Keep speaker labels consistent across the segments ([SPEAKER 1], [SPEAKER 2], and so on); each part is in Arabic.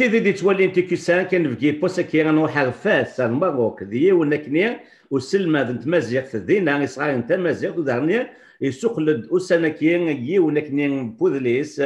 [SPEAKER 1] سيدي دي تولي توالين تيكيسان كان في بوسا كي غنروح فاس المروك دي ولا كنيا وسلمى بنت الدين راني صغار انت مزيق ودارني يسوق لد اسانا كي يي ولا كنيا بوذليس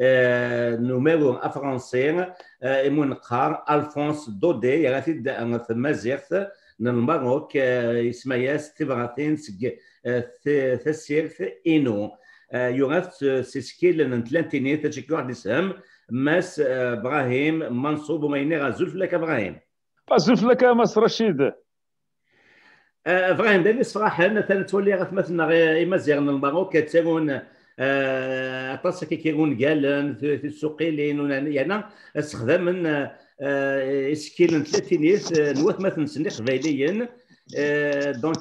[SPEAKER 1] آه، نوميرو افرنسي آه، ايمون قار الفونس دودي يا غاتي مزيق من المروك يسمى آه، ياس تبغاتين تسيرت اينو يغث سيسكيل نتلانتيني تشكي واحد يسهم ماس آه، ابراهيم منصوب وميني غازولف لك ابراهيم غازولف لك مس رشيد آه، ابراهيم دالي صراحه مثلا تولي غتمثلنا غير اما من المغرب كتكون اطاس كي كيكون قال في السوقيلين يعني استخدم من آه، اسكيل 30 يس نوات مثلا سني قبيليين دونك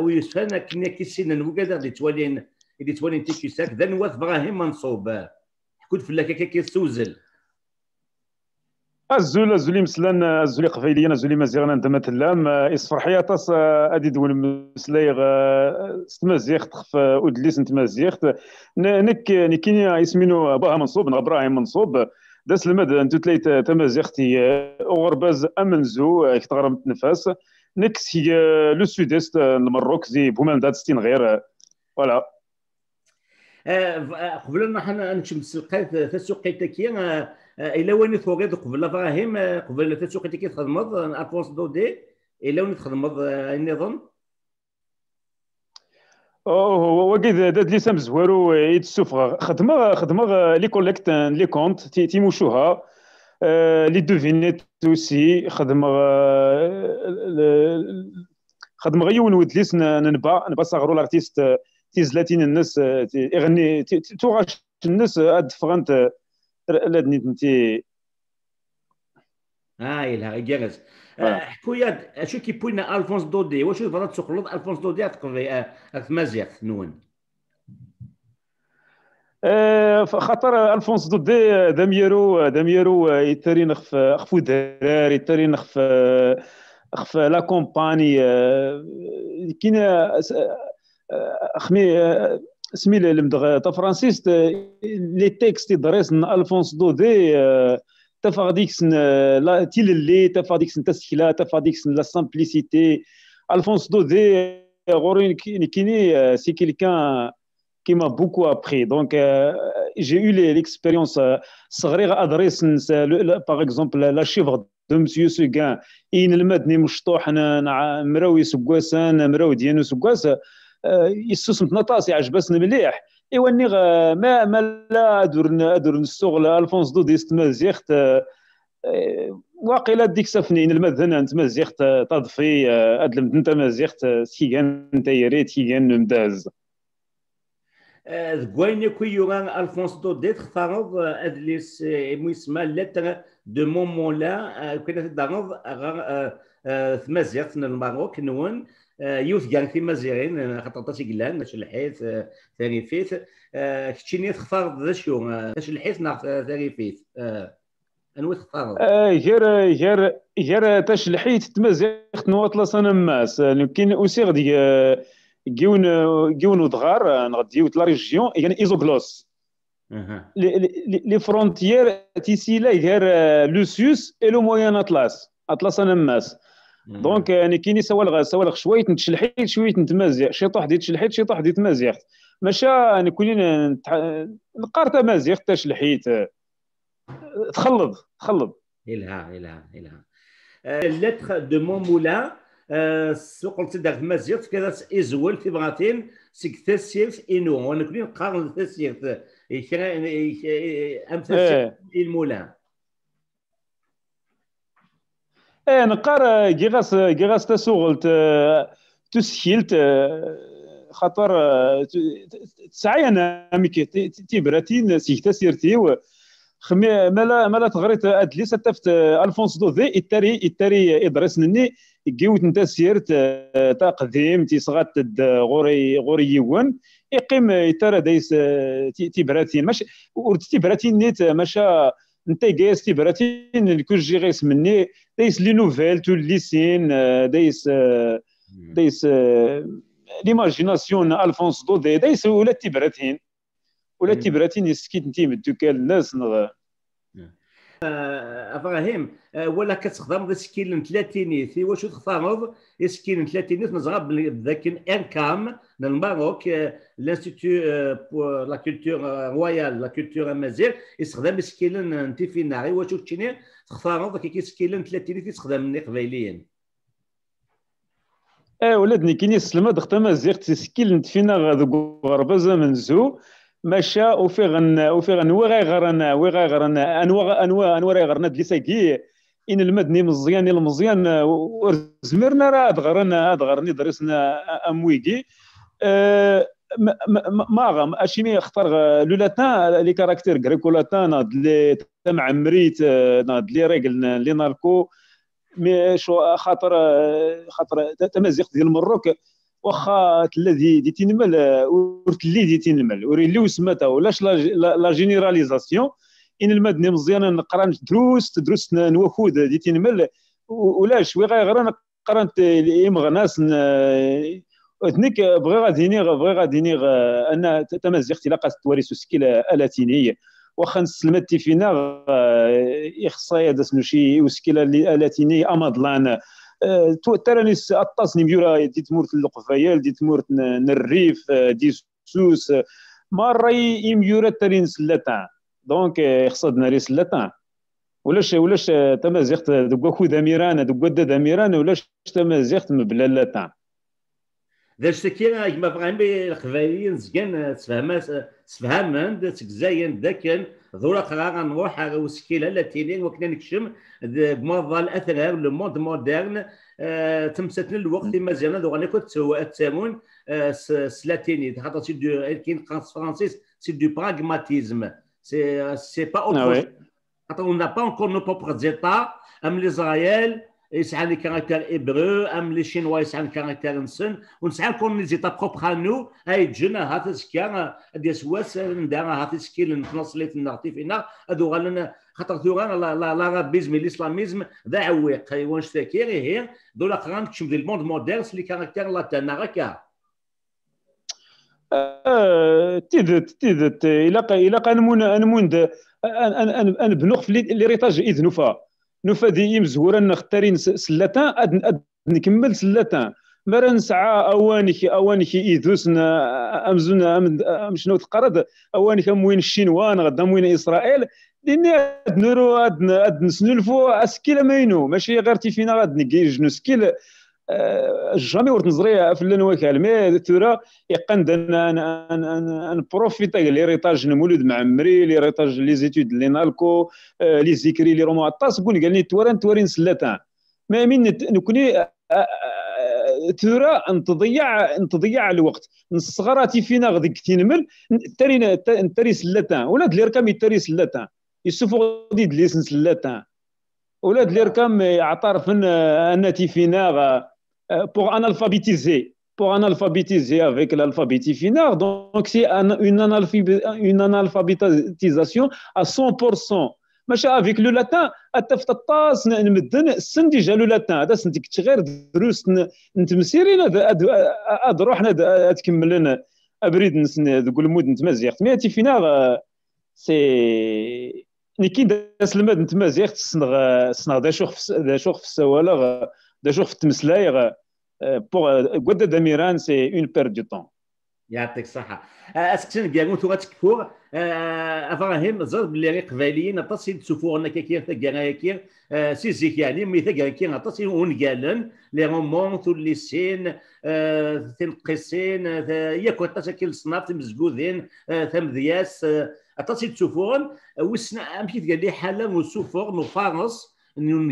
[SPEAKER 1] ويوسف انا كنا كيسين وكذا اللي توالين اللي توالين تيكيساك ذا نواف ابراهيم منصوب كنت في كي كيسوزل
[SPEAKER 2] الزول الزولي مثلا الزولي قبيليا الزولي مزيغنا انت مثلا اسفر طاس ادي آه، دول مسلايغ آه، ستمازيخت تخف اودليس آه، انت نك نكينيا اسمينو باها منصوب ابراهيم منصوب داس المد انتو تليت تمازيختي اغرباز امنزو كتغرم نفاس نكس هي لو سوديست المروك زي بومان دات ستين غير فوالا
[SPEAKER 1] قبل ما حنا نشمس القيت تسوقي كي آه، آه، الى وين تغيض قبل ابراهيم آه، قبل تسوقيتا تخدم تخدمض دو دودي الى وين تخدمض النظام
[SPEAKER 2] هو وكيد داد لي سام زوارو يتسوفغ خدمه خدمه لي كوليكت لي كونت تيموشوها لي دوفينيت اوسي خدمه خدمه غيون ودليس نبا نبا صغرو لارتيست تيزلاتين الناس آه، اغني توغاش الناس آه، اد فغنت آه، لادني تنتي
[SPEAKER 1] هاي لها جرز حكويا شو كي بوينا الفونس دودي واش فرات تسقلط الفونس دودي تقضي مزيغ
[SPEAKER 2] نون خاطر الفونس دودي داميرو داميرو يتري نخف خفو درار يتري نخف خف لا كومباني كاين آه، خمي آه، سمي المدغ آه، تا فرانسيس لي تيكست يدرس الفونس دي تفا غاديك لا تيللي تفا غاديك تسهيلا تفا غاديك لا سامبليسيتي الفونس دو دي غورين كيني سي كيلكان كيما بوكو ابخي دونك جي euh, لي ليكسبيريونس صغري صغيرة باغ اكزومبل لا la دو مسيو Monsieur اين إن المدني مشطوح مراوي سكواسان مراوي ديانو سكواسان آه، يسوس متنطاس عجبسني مليح ايوا نيغ ما ما لا ادور ادور نستغل الفونس دو ديست مزيخت آه، آه، واقيلا ديك سفنين المذن انت مزيخت تضفي ادلمت انت مزيخت سي كان انت يريت سيغان مداز دغ وين كي يوران الفونس دو ديت اختارض ادليس ميسما لتر
[SPEAKER 1] دو مومون لا كنا تدارض ثمازيغت المغرب نون آه، يوث كان في مزيرين خاطر طاسي قلان ماشي الحيث آه، ثاني فيث آه، كتشيني تختار ذا شو ماشي الحيث ناخ ثاني فيث انو
[SPEAKER 2] تختار جير جير جير تاش الحيث تمازيغ نواط لاصانا ماس كاين اوسي غادي كيون كيون ودغار نغديو لا ريجيون يعني ايزوغلوس لي فرونتيير تيسيلا غير لوسيوس اي لو موين اطلس اطلس انا ماس دونك يعني كيني سوا سوا شويه تشلحيت شويه نتمازيع شي طاح ديت تشلحيت شي طاح ديت مازيغ ماشي يعني كوني نتح... نقارتها مازيغ حتى شلحيت تخلط تخلط الها الها الها لتر دو مون مولا سوق
[SPEAKER 1] لتدار مازيغ كذا ازول في بغاتين سيك تسيرت انو وانا كوني نقارن تسيرت امثال إيه. المولان
[SPEAKER 2] ايه نقار كيغاس آه، كيغاس آه، تسوغلت آه، تسهيلت خاطر تسعي انا ميك تيبراتين سيكتا سيرتي خمي مالا مالا تغريت ادليس تفت الفونس ذي التاري التاري ادرس نني جيوت انت سيرت تقديم صغات غوري غوري يون يقيم يترى دايس تيبراتين ماشي تيبراتين نيت ماشي انت جالس كيبراتين الكل جي غيس مني دايس لي نوفيل تو لي سين آه، دايس آه، دايس ليماجيناسيون الفونس دو دايس ولا تيبراتين ولا تيبراتين يسكيت انت مدو الناس
[SPEAKER 1] ابراهيم آه، ولا كتخدم سكيل في واش تختارض سكيل ثلاثينيت نزرع بذاك انكام الماروك آه، لانستيتيو آه، بو لا كولتور رويال لا كولتور امازيغ يستخدم سكيل تيفيناري واش تشيني تختارض كي سكيل ثلاثينيت يستخدم قبايليين
[SPEAKER 2] اه ولادني كيني السلمه دخت امازيغ تسكيل نتفينا غادي غربزه منزو ماشا وفيغن وفيغن وغيغرن غرنا انوا انوا انوا غيغرن ساكي ان المدني مزيان المزيان ورزمرنا راه هاد ادغرني درسنا امويكي أه، ما غام اشيمي اختار لولاتان لي كاركتير غريكو لاتان ناد لي تمعمريت أه، ناد لي ريغل لي ناركو مي شو خاطر خاطر تمازيق ديال مروك واخا الذي دي تنمل آه، ورتلي دي تنمل اللي وسماتا ولاش لا جينيراليزاسيون ان المدني مزيان نقرا دروس دروس نوخود دي تنمل ولاش وي غير انا نقرا امغناس اثنيك بغي غادي نيغ بغي غادي نيغ ان تمزي اختلاق التواريس السكيل اللاتينيه واخا نسلم التيفينا آه، اخصائي داس شي وسكيل اللاتينيه امادلان تراني التصنيم ميورا ديت مورت القفايال ديت مورت نريف آه، ديسوس ما راي يميورا ترينس سلاتان دونك آه، خصنا ريس سلاتان ولاش ولاش آه، تما زيخت دوكو خو داميران دوكو دا داميران ولاش تما زيخت مبلا لاتان
[SPEAKER 1] ذا الشتكي كما بغا القبايليين زكان تفهم تفهم زاين داكن ذورا قرار نروح على وسكيله لاتينين وكنا نكشم بمرضى الاثناء للموند مودرن مودرن آه، تمساتنا الوقت مازال ذو غني كنت التامون آه، سلاتيني خاطر سي دو كاين قنص فرانسيس سي دو براغماتيزم سي آه، سي با اوتر خاطر اون با انكور نو بروبر زيتا ام ليزرايل يسعى لي كاركتير إبرو أم لي شينوا يسعى كاركتير نسن ونسعى كون لي زيتا بروبخ نو هاي تجنا هاذ سكان دي سواس ندار هات سكيل نتنص لي تنغتي فينا هادو غالنا خاطر ثوران الارابيزم الاسلاميزم ذا عويق واش تاكير هي دولا قران تشم دي الموند موديرس لي كاركتير تانا غاكا
[SPEAKER 2] آه، تيدت تيدت الى الى قانون انمون انا آه، انا ان بنوخ في ليريتاج نفاديم زهورا نختارين سلاتان أد أد نكمل سلاتان مرا نسعى اوانك اوانك ايدوسنا امزون ام شنو تقرض اوانك ام وين الشينوان غدا وين اسرائيل لاني اد نورو اد نسنلفو اسكيل ماينو ماشي غير تيفينا غاد نكيج سكيل جامي ورد نزري في وكال مي تورا يقند ان ان ان ان, أن بروفيتي لي ريطاج مولود معمري لي ريطاج لي زيتود لي نالكو آه، لي زيكري لي رومو عطاس بون قال لي توران تورين سلاتان ما من نكوني آه، آه، تورا نتضيع نتضيع الوقت نصغراتي فينا غادي تنمل تري تري سلاتان ولاد لي ركام تري سلاتان يسوفو غادي دليس سلاتان ولاد لي ركام يعترفن ان تيفينا Euh, pour analphabétiser, pour analphabétiser avec l'alphabétie finale. Donc, c'est une, analphabétisation à 100%. ماشي افيك لو لاتان حتى في الطاس نمدن السن ديجا لو لاتان هذا سن كنت غير دروس نتمسيرين هاد روحنا تكمل ابريد نسن ذوك المود نتمازيخت مي تي فينا سي كي داس الماد نتمازيخت سنغ سنغ دا شوخ دا شوخ في السوالف جو في التمسلايغ بوغ آه، آه، قد دميران سي اون بير دو طون يعطيك الصحة آه، اسكتن كاغوت
[SPEAKER 1] غاتكفور افراهيم زاد بلي ري قباليين اطاس كيكير كاكير تاكاغا سي زيك يعني مي تاكاغا كير اطاس كالن لي رومونت والليسين تنقيسين ياك اطاس كي الصناف تمزكوذين تمذياس اطاس تسوفورن وسنا امشي تقال لي حالا وسوفور نو فارنس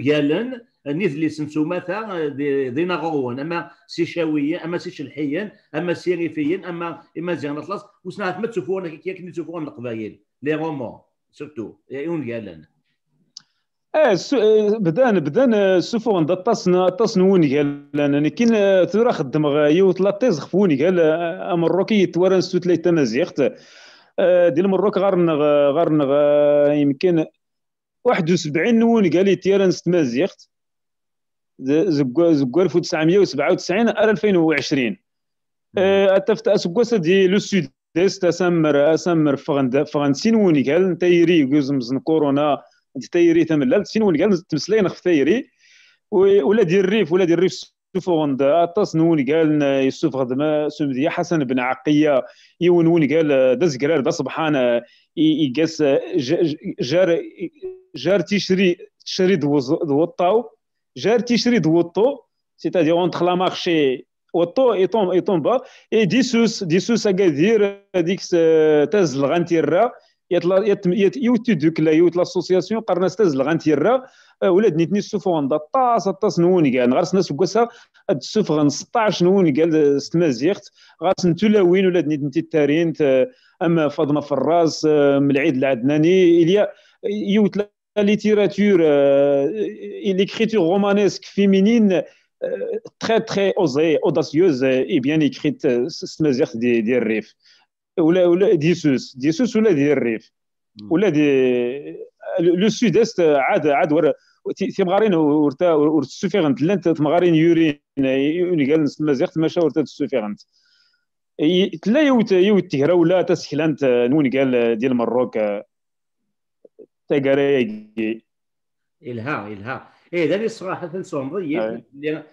[SPEAKER 1] كالن نيت سمسوماتا سمتو مثلا ديناغوون اما سيشاويا اما سيشلحيين اما سيريفيين اما اما زيان اطلس وسنا ما تشوفونا كي كي تشوفونا القبايل لي رومون سورتو يون قالن
[SPEAKER 2] إيه، إيه، يعني اه بدان بدان سوفون طاس طاس وين قال انا كي ثورا خدم غايو لا تيز خفوني قال آه، امروكي توران تورا سوت لي تنازيخت آه، ديال مروك غير غير يمكن 71 نون قال لي تيران ست مازيخت زكو 1997 الى 2020 اتفت اسكوس دي لو سود ديست اسمر اسمر فغند فغند سينوني قال تايري جوزم كورونا تايري تم لا سينوني قال تمسلين خف تايري ولا ديال الريف ولا ديال الريف سوفوند اتاس نون قال يوسف غدما سمديا حسن بن عقيه يون ون قال داز قرار دا سبحان يقاس جار جار تيشري تشري دوطاو جار تيشري دوتو سيتادير اونتر لا مارشي اوتو اي طوم اي طومبا اي ديسوس ديسوس اكادير هذيك آه، تاز الغانتيرا يوت دوك لا يوت لاسوسياسيون قرنا تاز الغانتيرا آه، ولاد نيتني السوفو دا طاس طاس نون كاع غير ناس وكاسا هاد السوف 16 نون كان ستمازيغت غاس نتلاوين ولاد نيت نتي التارينت آه، اما فاطمه فراس ملعيد العدناني اليا يوت la littérature et l'écriture romanesque féminine euh, très très osée, audacieuse et bien écrite, c'est des, des des riffs. ولا ولا ديسوس ديسوس ولا ديال الريف ولا دي لو سود است عاد عاد ور مغارين ورتا ورت السوفيغنت لان مغارين يورين يونيكال نسما زيغت ماشا ورتا السوفيغنت تلا يوت يوت تهرا ولا تسخلانت نون قال ديال مروك تقريقي الها الها ايه داني صراحه ثنسون ضيق آه،
[SPEAKER 1] اللي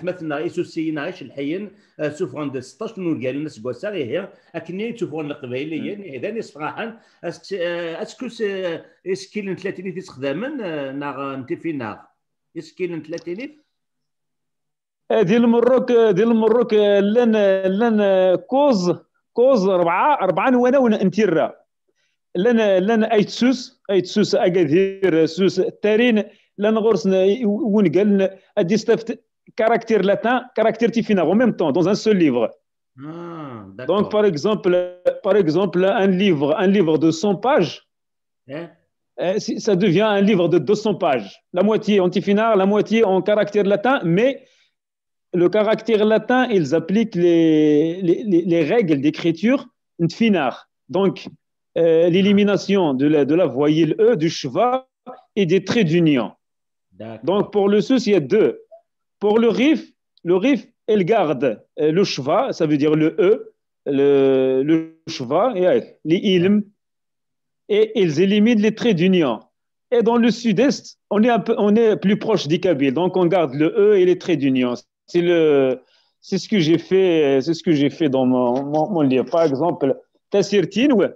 [SPEAKER 1] تمثلنا ايسوسينا غير الحين سوفون دو 16 نور قال الناس كواسا غير هي اكن سوفون القبائليين داني إيه، صراحه آه، اسكو آه، اسكيل 30 تستخدما ناغ انت في ناغ اسكيل 30
[SPEAKER 2] ديال المروك ديال المروك لن لن كوز كوز اربعه اربعه نوانا ونتيرا لان لان ايتسوس agadir اكاذير سوس تارين لان غورس ون قال اديستفت كاركتير لاتان كاركتير تيفينا او ميم طون دون ان سول livre ah، Donc, par exemple, par exemple, un livre, un livre de 100 pages, eh? Eh, ça devient un livre de 200 pages. La moitié en tifinard, la moitié en caractère latin, mais le caractère latin, ils appliquent les, les, les règles d'écriture en finard. Donc, euh, l'élimination de la, de la voyelle E du cheval et des traits d'union. Donc pour le sus, il y a deux. Pour le rif, le rif, elle garde euh, le cheval, ça veut dire le E, le, cheval, les ilm, et ils éliminent les traits d'union. Et dans le sud-est, on est, on est plus proche des Kabyles, donc on garde le E et les traits d'union. C'est le, c'est ce que j'ai fait, c'est ce que j'ai fait dans mon, mon, livre. Par exemple, Tassirtine, ouais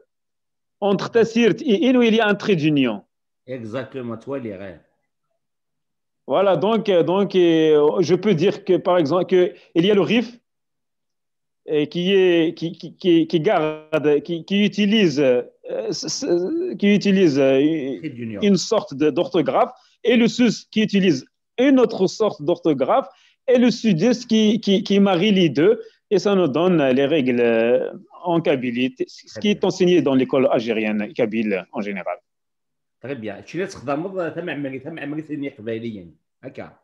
[SPEAKER 2] entre Tassir et il, il y a un trait d'union. Exactement, toi, les Voilà, donc, euh, donc euh, je peux dire que, par exemple, que il y a le RIF euh, qui, est, qui, qui, garde, qui, utilise, qui utilise une sorte d'orthographe et le SUS qui utilise une autre sorte d'orthographe et le sudiste qui, qui marie les deux. et ça nous donne les règles euh, en Kabylie, ce qui est enseigné dans l'école algérienne, kabyle en général.
[SPEAKER 1] Très bien. Tu l'as تخدمض ثم عمري ثم
[SPEAKER 2] عمري ثم قبيليا هكا.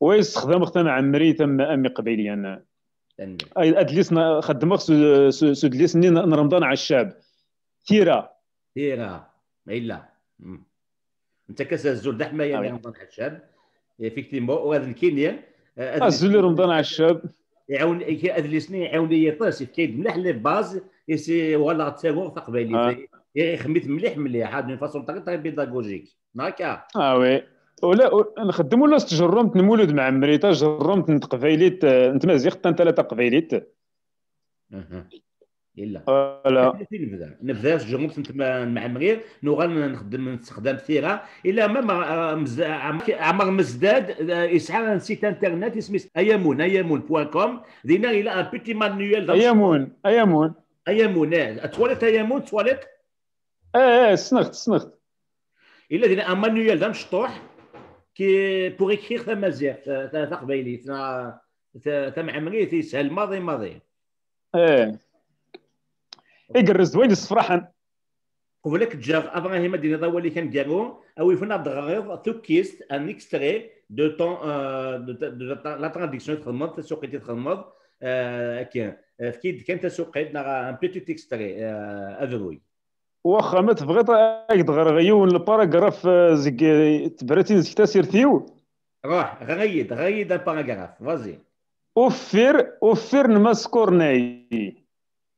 [SPEAKER 2] وي استخدمت ثم عمري ثم امي قبيليا. ادلسنا خدمت سدلسني رمضان على الشاب. ثيرة. ثيرة. الا. انت كاس الزول دحمه
[SPEAKER 1] يعني رمضان على الشاب. افكتيمون وهذا الكينيا. الزول رمضان على الشاب. يعاون كيأذلسني يعاون لي طاسف كاين مليح لي باز سي ولا تساوغ
[SPEAKER 2] تقبالي آه.
[SPEAKER 1] يخمت مليح مليح هاد من فاصون تاع طيب بيداغوجيك هكا
[SPEAKER 2] اه وي ولا نخدم ولا تجرمت نمولد مع مريتا جرمت نتقبيليت آه، نتمازيغ حتى ثلاثه قبيليت الا إيه، لا آه،
[SPEAKER 1] نبذا نبذا جربت نتما مع مرير نوغا نخدم نستخدم ثيرا الا ما آه، عمر مزداد يسعى آه، سيت انترنت اسمه ايامون ايامون بوان كوم دينا الى ان بيتي مانيوال ايامون ايامون ايامون إيه. تواليت ايامون تواليت اه اه سنخت سنخت الا دينا ان مانيوال دا مشطوح كي بور ايكخيغ تا مزيغ تا قبيلي تا معمري تيسهل ماضي ماضي
[SPEAKER 2] ايه يقرز زوين
[SPEAKER 1] صفرحن قبلك جا ابراهيم الدين هذا هو اللي كان قالو او يفنا دغريض توكيست ان اكستري دو طون آه، دو لا تراديكسيون تخدمت سوقيتي تخدمت آه، كان آه، فكيد كان تسوقيت ان بيتي اكستري اذروي
[SPEAKER 2] واخا ما تبغي طيب، تغير غيون الباراغراف زك تبراتي زك تسيرتيو روح غيد غيد الباراغراف فازي اوفر اوفر نمسكورناي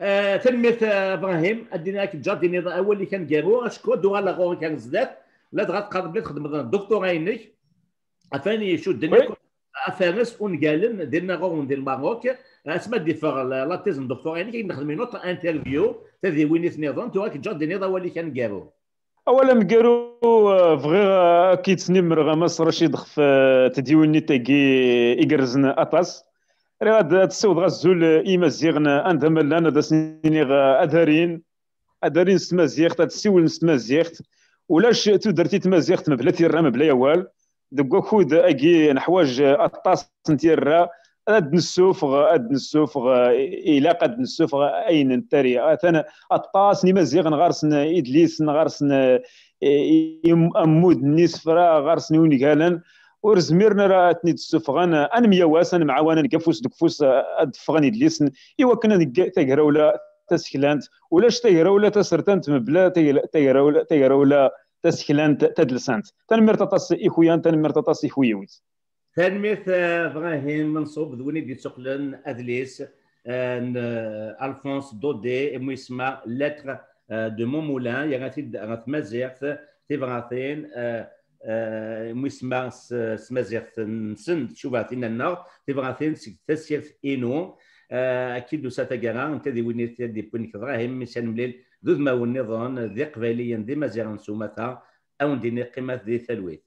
[SPEAKER 1] آه، تلميذ آه، ابراهيم ادينا لك جا ديني هو اللي كان قالوا اشكو دوغا غور كان زداد لا تغا تقرب لي تخدم الدكتوراه انك افاني شو الدنيا افارس ونقالن ديرنا غور وندير الماروك اسما آه، ديفر لا تيزم دكتوراه انك نخدم نوت انترفيو تذي وينيت نظام توراك جا ديني هو اللي كان قالوا
[SPEAKER 2] اولا قالوا فغير كيتسني مرغمس رشيد خف تديوني تاكي ايكرزن اطاس راه تسود غزول ايما زيغن اندا ملان هذا سنينيغ اذارين اذارين ستمازيغت تسول ستمازيغت ولاش تودرتي تمازيغت مبلاتي تيرا مبلا يوال دك خود اكي نحواج الطاس تيرا اد نسوفغ اد نسوفغ الى قد نسوفغ اين نتاري اثنا الطاس ني مازيغن غارسن ادليس غارسن امود نيس غارسن ونقالن ورزميرنا راه تني تسفغان ان ميا ميواسن معاوانا كفوس دكفوس آه، ادفغان دليسن ايوا كنا تيهرا ولا تسكلانت ولاش تاكرا ولا تسرتانت مبلا تيهرا ولا تيهرا ولا تسكلانت تدلسانت تنمير تطاس اخويا تنمير تطاس اخويا
[SPEAKER 1] تنمير ابراهيم آه، منصوب ذوني دي سقلن ادليس آه، الفونس دودي ميسما لتر دو مون مولان يغاتي غاتمازيغت تيفغاتين مازيغت مسمى سمازيغت نسن تشوفها تينا لنا تبغى تين سيك تسيرت اينو آه، اكيد ساتاكارا انت دي وين دي بوينك دراهم مشان مليل دوز ما نظن دي قبيليا دي زيران سوماتا او دي نقيمات دي ثلويت